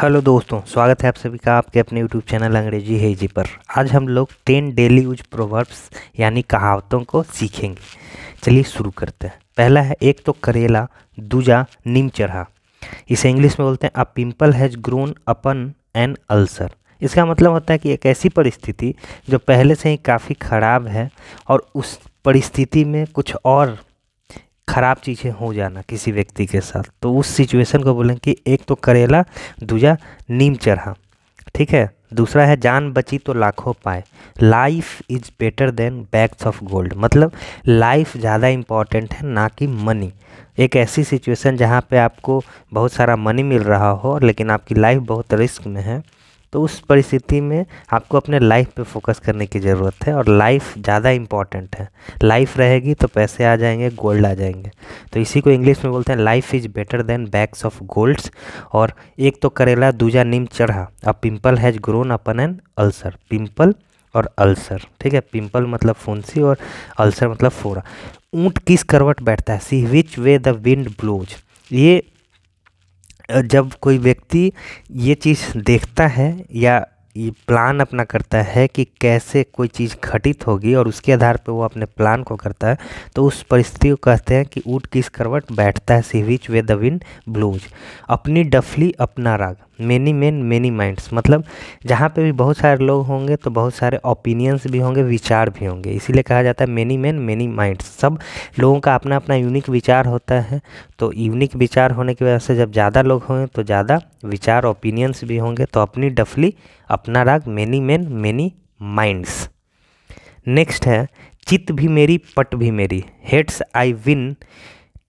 hello दोस्तों स्वागत है आप सभी का आपके अपने यूट्यूब चैनल अंग्रेजी हेजी पर आज हम लोग टेन डेली यूज प्रोवर्ब्स यानी कहावतों को सीखेंगे चलिए शुरू करते हैं पहला है एक तो करेला दूजा नीम चढ़ा इसे इंग्लिश में बोलते हैं a pimple has grown upon an ulcer इसका मतलब होता है कि एक ऐसी परिस्थिति जो पहले से ही काफ़ी ख़राब है और उस परिस्थिति में कुछ और ख़राब चीज़ें हो जाना किसी व्यक्ति के साथ तो उस सिचुएशन को बोलें कि एक तो करेला दूजा नीम चढ़ा ठीक है दूसरा है जान बची तो लाखों पाए life is better than bags of gold मतलब लाइफ ज़्यादा इम्पॉर्टेंट है ना कि मनी एक ऐसी सिचुएशन जहाँ पे आपको बहुत सारा मनी मिल रहा हो लेकिन आपकी लाइफ बहुत रिस्क में है तो उस परिस्थिति में आपको अपने लाइफ पे फोकस करने की ज़रूरत है और लाइफ ज़्यादा इम्पॉर्टेंट है लाइफ रहेगी तो पैसे आ जाएंगे गोल्ड आ जाएंगे तो इसी को इंग्लिश में बोलते हैं life is better than bags of golds और एक तो करेला दूजा नीम चढ़ा अब pimple has grown upon an ulcer pimple और अल्सर ठीक है पिंपल मतलब फुंसी और अल्सर मतलब फोड़ा ऊँट किस करवट बैठता है see which way the wind blows ये जब कोई व्यक्ति ये चीज़ देखता है या ये प्लान अपना करता है कि कैसे कोई चीज़ घटित होगी और उसके आधार पर वो अपने प्लान को करता है तो उस परिस्थिति को कहते हैं कि ऊट किस करवट बैठता है see which way the wind blows अपनी डफली अपना राग मेनी मैन मेनी माइंड्स मतलब जहाँ पे भी बहुत सारे लोग होंगे तो बहुत सारे ओपिनियंस भी होंगे विचार भी होंगे इसीलिए कहा जाता है मेनी मैन मेनी माइंड्स सब लोगों का अपना अपना यूनिक विचार होता है तो यूनिक विचार होने की वजह से जब ज़्यादा लोग होंगे तो ज़्यादा विचार ओपिनियंस भी होंगे तो अपनी डफली अपना राग many men many minds next है चित भी मेरी पट भी मेरी heads I win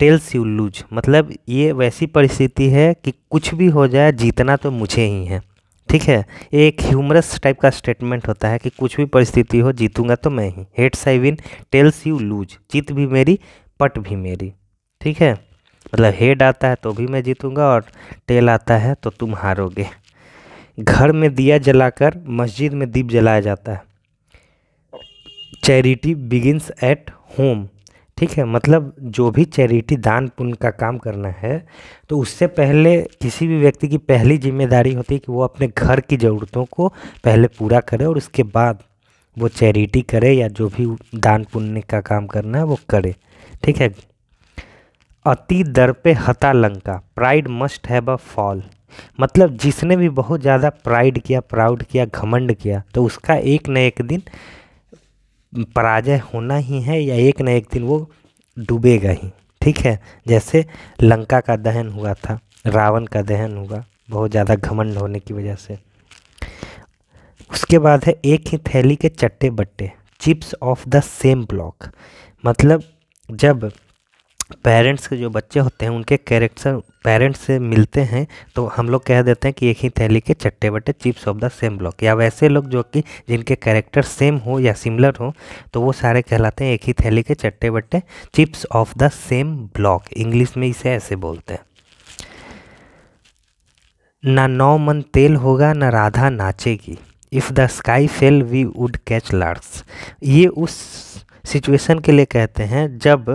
tails you lose मतलब ये वैसी परिस्थिति है कि कुछ भी हो जाए जीतना तो मुझे ही है ठीक है ये एक ह्यूमरस टाइप का स्टेटमेंट होता है कि कुछ भी परिस्थिति हो जीतूंगा तो मैं ही heads I win tails you lose जीत भी मेरी पट भी मेरी ठीक है मतलब हेड आता है तो भी मैं जीतूंगा और टेल आता है तो तुम हारोगे घर में दिया जलाकर मस्जिद में दीप जलाया जाता है चैरिटी बिगिनस एट होम ठीक है मतलब जो भी चैरिटी दान पुण्य का काम करना है तो उससे पहले किसी भी व्यक्ति की पहली जिम्मेदारी होती है कि वो अपने घर की ज़रूरतों को पहले पूरा करे और उसके बाद वो चैरिटी करे या जो भी दान पुण्य का काम करना है वो करे ठीक है अति दर पे हता Lanka pride must have a fall मतलब जिसने भी बहुत ज़्यादा प्राइड किया प्राउड किया घमंड किया तो उसका एक न एक दिन पराजय होना ही है या एक ना एक दिन वो डूबेगा ही ठीक है जैसे लंका का दहन हुआ था रावण का दहन हुआ बहुत ज़्यादा घमंड होने की वजह से उसके बाद है एक ही थैली के चट्टे बट्टे chips off the same block मतलब जब पेरेंट्स के जो बच्चे होते हैं उनके कैरेक्टर पेरेंट्स से मिलते हैं तो हम लोग कह देते हैं कि एक ही थैली के चट्टे बट्टे chips off the same block या वैसे लोग जो कि जिनके कैरेक्टर सेम हो या सिमिलर हो तो वो सारे कहलाते हैं एक ही थैली के चट्टे बट्टे chips off the same block English में इसे ऐसे बोलते हैं ना नौ मन तेल होगा ना राधा नाचेगी if the sky fell we would catch larks ये उस सिचुएशन के लिए कहते हैं जब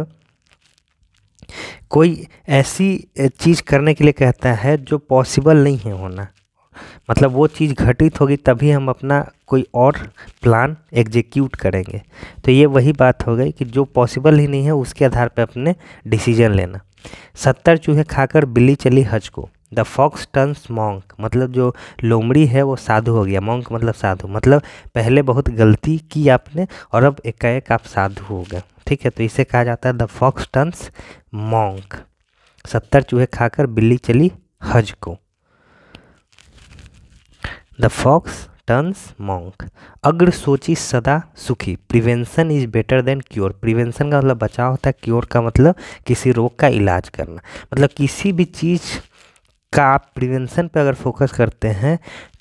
कोई ऐसी चीज़ करने के लिए कहता है जो पॉसिबल नहीं है होना मतलब वो चीज़ घटित होगी तभी हम अपना कोई और प्लान एग्जीक्यूट करेंगे तो ये वही बात हो गई कि जो पॉसिबल ही नहीं है उसके आधार पर अपने डिसीजन लेना सत्तर चूहे खाकर बिल्ली चली हज को द फॉक्स टर्न्स मॉन्क मतलब जो लोमड़ी है वो साधु हो गया मॉन्क मतलब साधु मतलब पहले बहुत गलती की आपने और अब एकाएक आप साधु हो गए ठीक है तो इसे कहा जाता है द फॉक्स टन्स मोंक सत्तर चूहे खाकर बिल्ली चली हज को द फॉक्स टर्न्स मॉन्क अग्र सोची सदा सुखी prevention is better than cure prevention का मतलब बचाव होता है क्योर का मतलब किसी रोग का इलाज करना मतलब किसी भी चीज़ का आप प्रिवेंशन पे अगर फोकस करते हैं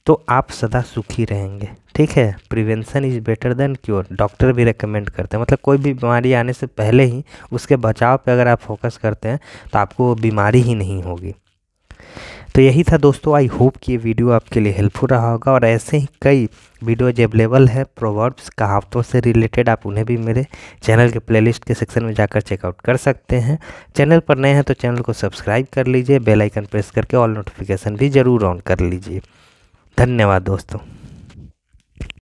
तो आप सदा सुखी रहेंगे ठीक है prevention is better than cure doctor भी रेकमेंड करते हैं मतलब कोई भी बीमारी आने से पहले ही उसके बचाव पे अगर आप फोकस करते हैं तो आपको बीमारी ही नहीं होगी तो यही था दोस्तों आई होप कि ये वीडियो आपके लिए हेल्पफुल रहा होगा और ऐसे ही कई वीडियोज अवेलेबल है प्रोवर्ब्स कहावतों से रिलेटेड आप उन्हें भी मेरे चैनल के प्लेलिस्ट के सेक्शन में जाकर चेकआउट कर सकते हैं चैनल पर नए हैं तो चैनल को सब्सक्राइब कर लीजिए बेल आइकन प्रेस करके ऑल नोटिफिकेशन भी ज़रूर ऑन कर लीजिए धन्यवाद दोस्तों